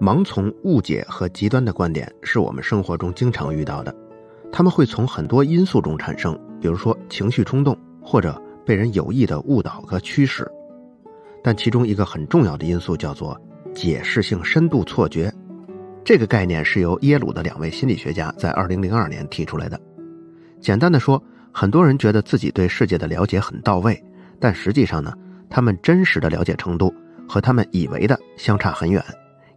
盲从、误解和极端的观点是我们生活中经常遇到的，他们会从很多因素中产生，比如说情绪冲动或者被人有意的误导和驱使。但其中一个很重要的因素叫做解释性深度错觉，这个概念是由耶鲁的两位心理学家在2002年提出来的。简单的说，很多人觉得自己对世界的了解很到位，但实际上呢，他们真实的了解程度和他们以为的相差很远。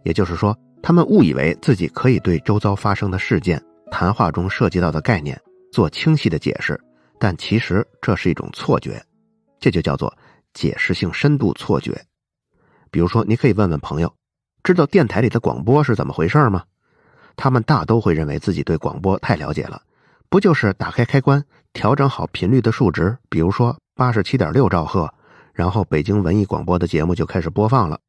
也就是说，他们误以为自己可以对周遭发生的事件、谈话中涉及到的概念做清晰的解释，但其实这是一种错觉，这就叫做解释性深度错觉。比如说，你可以问问朋友，知道电台里的广播是怎么回事吗？他们大都会认为自己对广播太了解了，不就是打开开关，调整好频率的数值，比如说八十七点六兆赫，然后北京文艺广播的节目就开始播放了。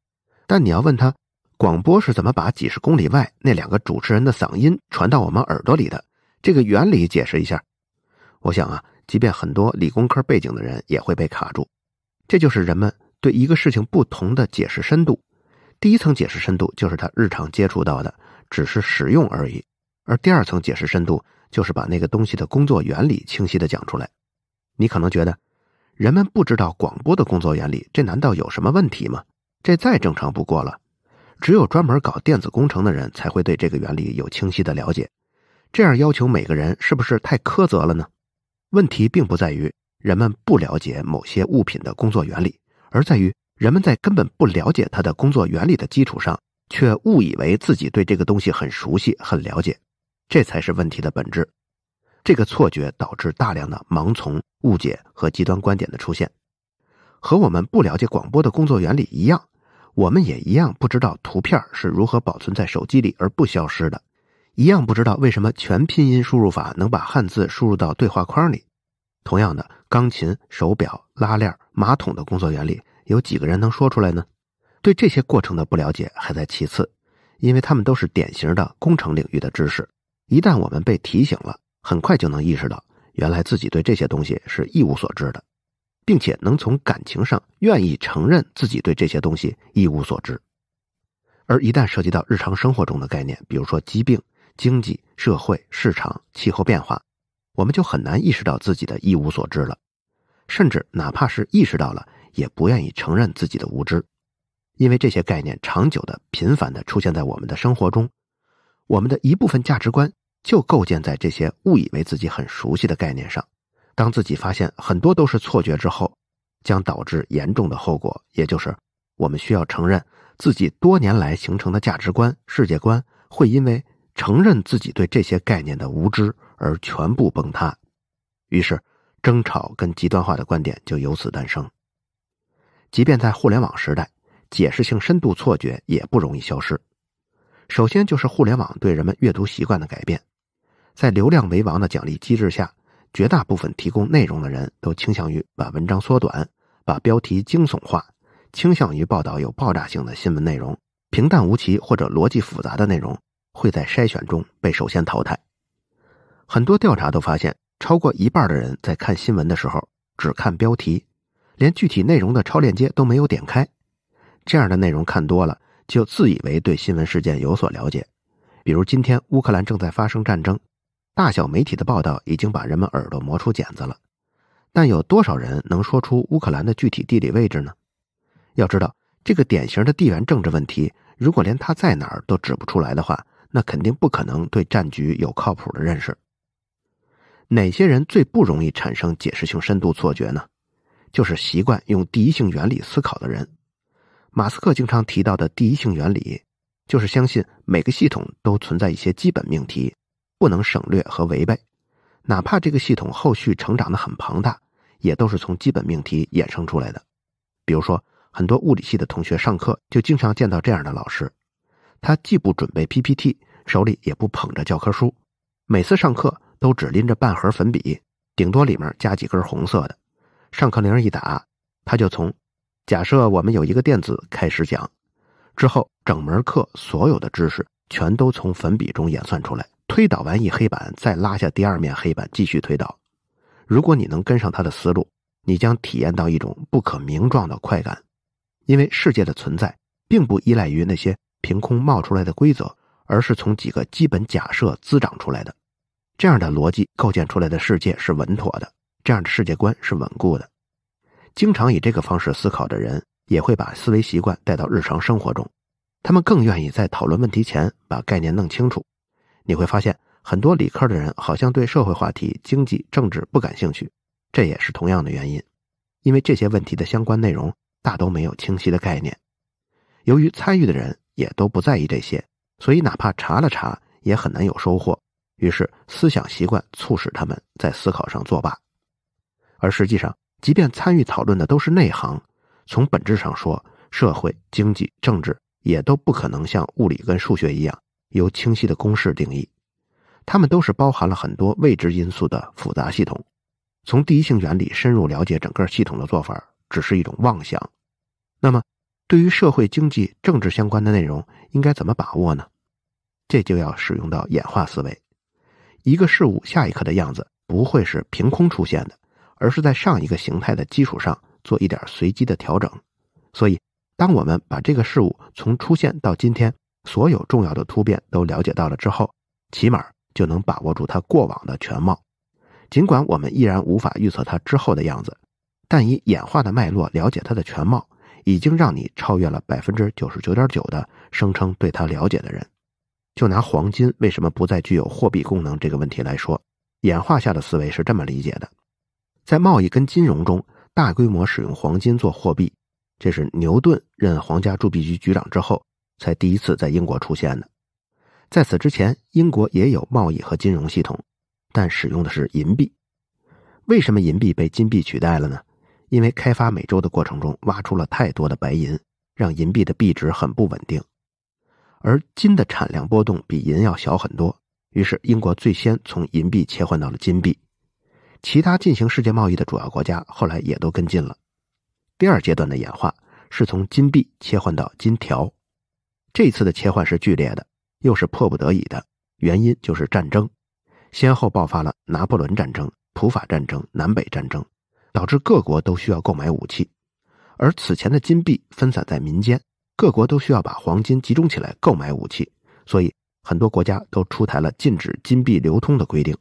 但你要问他。广播是怎么把几十公里外那两个主持人的嗓音传到我们耳朵里的？这个原理解释一下。我想啊，即便很多理工科背景的人也会被卡住。这就是人们对一个事情不同的解释深度。第一层解释深度就是他日常接触到的，只是使用而已；而第二层解释深度就是把那个东西的工作原理清晰的讲出来。你可能觉得，人们不知道广播的工作原理，这难道有什么问题吗？这再正常不过了。只有专门搞电子工程的人才会对这个原理有清晰的了解，这样要求每个人是不是太苛责了呢？问题并不在于人们不了解某些物品的工作原理，而在于人们在根本不了解它的工作原理的基础上，却误以为自己对这个东西很熟悉、很了解，这才是问题的本质。这个错觉导致大量的盲从、误解和极端观点的出现，和我们不了解广播的工作原理一样。我们也一样不知道图片是如何保存在手机里而不消失的，一样不知道为什么全拼音输入法能把汉字输入到对话框里。同样的，钢琴、手表、拉链、马桶的工作原理，有几个人能说出来呢？对这些过程的不了解还在其次，因为他们都是典型的工程领域的知识。一旦我们被提醒了，很快就能意识到，原来自己对这些东西是一无所知的。并且能从感情上愿意承认自己对这些东西一无所知，而一旦涉及到日常生活中的概念，比如说疾病、经济、社会、市场、气候变化，我们就很难意识到自己的一无所知了。甚至哪怕是意识到了，也不愿意承认自己的无知，因为这些概念长久的、频繁的出现在我们的生活中，我们的一部分价值观就构建在这些误以为自己很熟悉的概念上。当自己发现很多都是错觉之后，将导致严重的后果，也就是我们需要承认自己多年来形成的价值观、世界观会因为承认自己对这些概念的无知而全部崩塌。于是，争吵跟极端化的观点就由此诞生。即便在互联网时代，解释性深度错觉也不容易消失。首先就是互联网对人们阅读习惯的改变，在流量为王的奖励机制下。绝大部分提供内容的人都倾向于把文章缩短，把标题惊悚化，倾向于报道有爆炸性的新闻内容。平淡无奇或者逻辑复杂的内容会在筛选中被首先淘汰。很多调查都发现，超过一半的人在看新闻的时候只看标题，连具体内容的超链接都没有点开。这样的内容看多了，就自以为对新闻事件有所了解。比如今天乌克兰正在发生战争。大小媒体的报道已经把人们耳朵磨出茧子了，但有多少人能说出乌克兰的具体地理位置呢？要知道，这个典型的地缘政治问题，如果连他在哪儿都指不出来的话，那肯定不可能对战局有靠谱的认识。哪些人最不容易产生解释性深度错觉呢？就是习惯用第一性原理思考的人。马斯克经常提到的第一性原理，就是相信每个系统都存在一些基本命题。不能省略和违背，哪怕这个系统后续成长得很庞大，也都是从基本命题衍生出来的。比如说，很多物理系的同学上课就经常见到这样的老师：他既不准备 PPT，手里也不捧着教科书，每次上课都只拎着半盒粉笔，顶多里面加几根红色的。上课铃一打，他就从假设我们有一个电子开始讲，之后整门课所有的知识全都从粉笔中演算出来。推倒完一黑板，再拉下第二面黑板，继续推倒。如果你能跟上他的思路，你将体验到一种不可名状的快感。因为世界的存在并不依赖于那些凭空冒出来的规则，而是从几个基本假设滋长出来的。这样的逻辑构建出来的世界是稳妥的，这样的世界观是稳固的。经常以这个方式思考的人，也会把思维习惯带到日常生活中。他们更愿意在讨论问题前把概念弄清楚。你会发现，很多理科的人好像对社会话题、经济、政治不感兴趣，这也是同样的原因，因为这些问题的相关内容大都没有清晰的概念。由于参与的人也都不在意这些，所以哪怕查了查，也很难有收获。于是，思想习惯促使他们在思考上作罢。而实际上，即便参与讨论的都是内行，从本质上说，社会、经济、政治也都不可能像物理跟数学一样。由清晰的公式定义，它们都是包含了很多未知因素的复杂系统。从第一性原理深入了解整个系统的做法，只是一种妄想。那么，对于社会、经济、政治相关的内容，应该怎么把握呢？这就要使用到演化思维。一个事物下一刻的样子不会是凭空出现的，而是在上一个形态的基础上做一点随机的调整。所以，当我们把这个事物从出现到今天，所有重要的突变都了解到了之后，起码就能把握住它过往的全貌。尽管我们依然无法预测它之后的样子，但以演化的脉络了解它的全貌，已经让你超越了百分之九十九点九的声称对它了解的人。就拿黄金为什么不再具有货币功能这个问题来说，演化下的思维是这么理解的：在贸易跟金融中大规模使用黄金做货币，这是牛顿任皇家铸币局局长之后。才第一次在英国出现的，在此之前，英国也有贸易和金融系统，但使用的是银币。为什么银币被金币取代了呢？因为开发美洲的过程中挖出了太多的白银，让银币的币值很不稳定，而金的产量波动比银要小很多。于是英国最先从银币切换到了金币，其他进行世界贸易的主要国家后来也都跟进了。第二阶段的演化是从金币切换到金条。这次的切换是剧烈的，又是迫不得已的。原因就是战争，先后爆发了拿破仑战争、普法战争、南北战争，导致各国都需要购买武器。而此前的金币分散在民间，各国都需要把黄金集中起来购买武器，所以很多国家都出台了禁止金币流通的规定。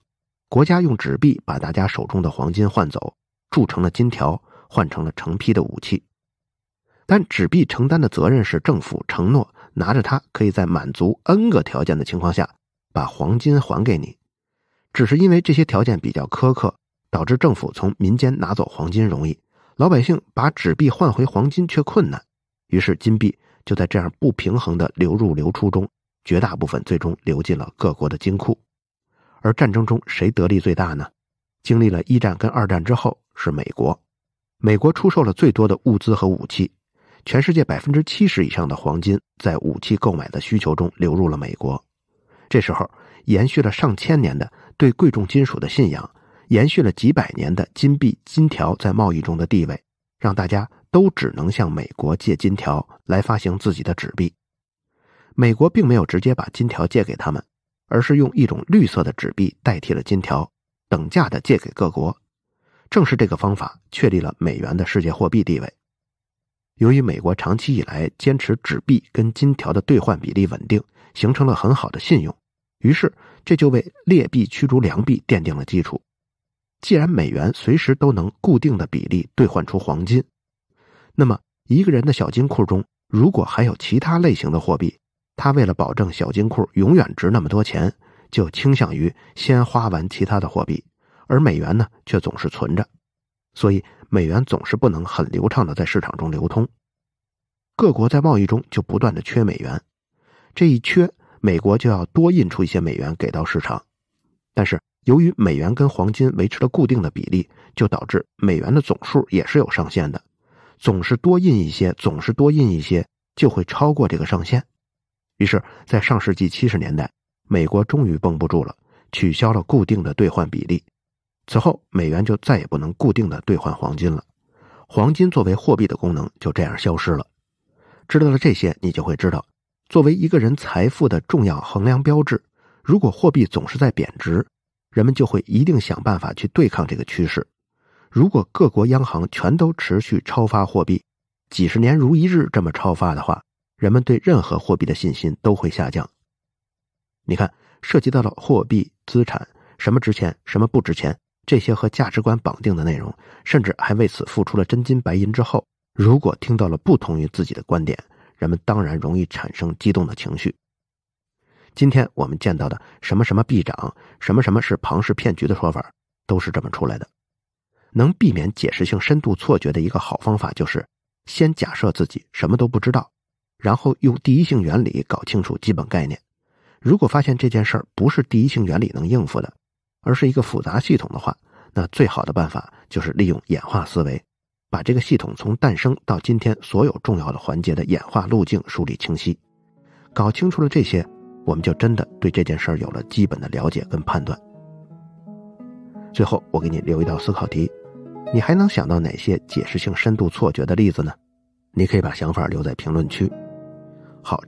国家用纸币把大家手中的黄金换走，铸成了金条，换成了成批的武器。但纸币承担的责任是政府承诺。拿着它，可以在满足 n 个条件的情况下，把黄金还给你。只是因为这些条件比较苛刻，导致政府从民间拿走黄金容易，老百姓把纸币换回黄金却困难。于是金币就在这样不平衡的流入流出中，绝大部分最终流进了各国的金库。而战争中谁得利最大呢？经历了一战跟二战之后，是美国。美国出售了最多的物资和武器。全世界百分之七十以上的黄金在武器购买的需求中流入了美国。这时候，延续了上千年的对贵重金属的信仰，延续了几百年的金币、金条在贸易中的地位，让大家都只能向美国借金条来发行自己的纸币。美国并没有直接把金条借给他们，而是用一种绿色的纸币代替了金条，等价的借给各国。正是这个方法确立了美元的世界货币地位。由于美国长期以来坚持纸币跟金条的兑换比例稳定，形成了很好的信用，于是这就为劣币驱逐良币奠定了基础。既然美元随时都能固定的比例兑换出黄金，那么一个人的小金库中如果还有其他类型的货币，他为了保证小金库永远值那么多钱，就倾向于先花完其他的货币，而美元呢却总是存着。所以，美元总是不能很流畅的在市场中流通，各国在贸易中就不断的缺美元，这一缺，美国就要多印出一些美元给到市场，但是由于美元跟黄金维持了固定的比例，就导致美元的总数也是有上限的，总是多印一些，总是多印一些就会超过这个上限，于是，在上世纪七十年代，美国终于绷不住了，取消了固定的兑换比例。此后，美元就再也不能固定的兑换黄金了，黄金作为货币的功能就这样消失了。知道了这些，你就会知道，作为一个人财富的重要衡量标志，如果货币总是在贬值，人们就会一定想办法去对抗这个趋势。如果各国央行全都持续超发货币，几十年如一日这么超发的话，人们对任何货币的信心都会下降。你看，涉及到了货币资产，什么值钱，什么不值钱。这些和价值观绑定的内容，甚至还为此付出了真金白银。之后，如果听到了不同于自己的观点，人们当然容易产生激动的情绪。今天我们见到的“什么什么必涨”“什么什么是庞氏骗局”的说法，都是这么出来的。能避免解释性深度错觉的一个好方法，就是先假设自己什么都不知道，然后用第一性原理搞清楚基本概念。如果发现这件事儿不是第一性原理能应付的，而是一个复杂系统的话，那最好的办法就是利用演化思维，把这个系统从诞生到今天所有重要的环节的演化路径梳理清晰，搞清楚了这些，我们就真的对这件事儿有了基本的了解跟判断。最后，我给你留一道思考题：你还能想到哪些解释性深度错觉的例子呢？你可以把想法留在评论区。好。